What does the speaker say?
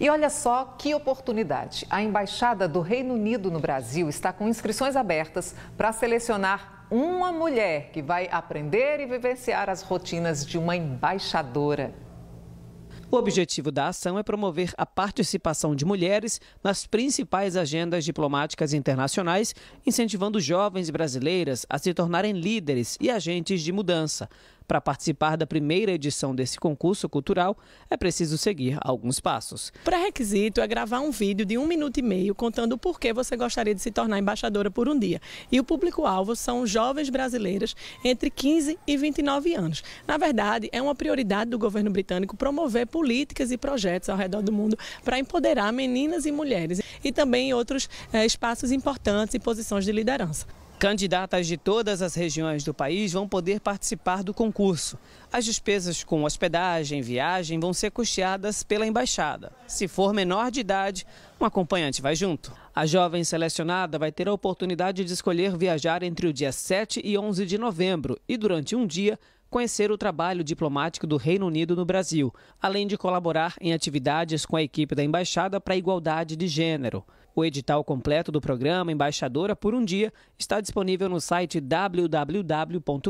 E olha só que oportunidade. A Embaixada do Reino Unido no Brasil está com inscrições abertas para selecionar uma mulher que vai aprender e vivenciar as rotinas de uma embaixadora. O objetivo da ação é promover a participação de mulheres nas principais agendas diplomáticas internacionais, incentivando jovens brasileiras a se tornarem líderes e agentes de mudança. Para participar da primeira edição desse concurso cultural, é preciso seguir alguns passos. Pré-requisito é gravar um vídeo de um minuto e meio contando o porquê você gostaria de se tornar embaixadora por um dia. E o público-alvo são jovens brasileiras entre 15 e 29 anos. Na verdade, é uma prioridade do governo britânico promover políticas e projetos ao redor do mundo para empoderar meninas e mulheres e também outros é, espaços importantes e posições de liderança. Candidatas de todas as regiões do país vão poder participar do concurso. As despesas com hospedagem, e viagem vão ser custeadas pela embaixada. Se for menor de idade, um acompanhante vai junto. A jovem selecionada vai ter a oportunidade de escolher viajar entre o dia 7 e 11 de novembro e, durante um dia, conhecer o trabalho diplomático do Reino Unido no Brasil, além de colaborar em atividades com a equipe da Embaixada para a Igualdade de Gênero. O edital completo do programa Embaixadora por um Dia está disponível no site www.gov.uk.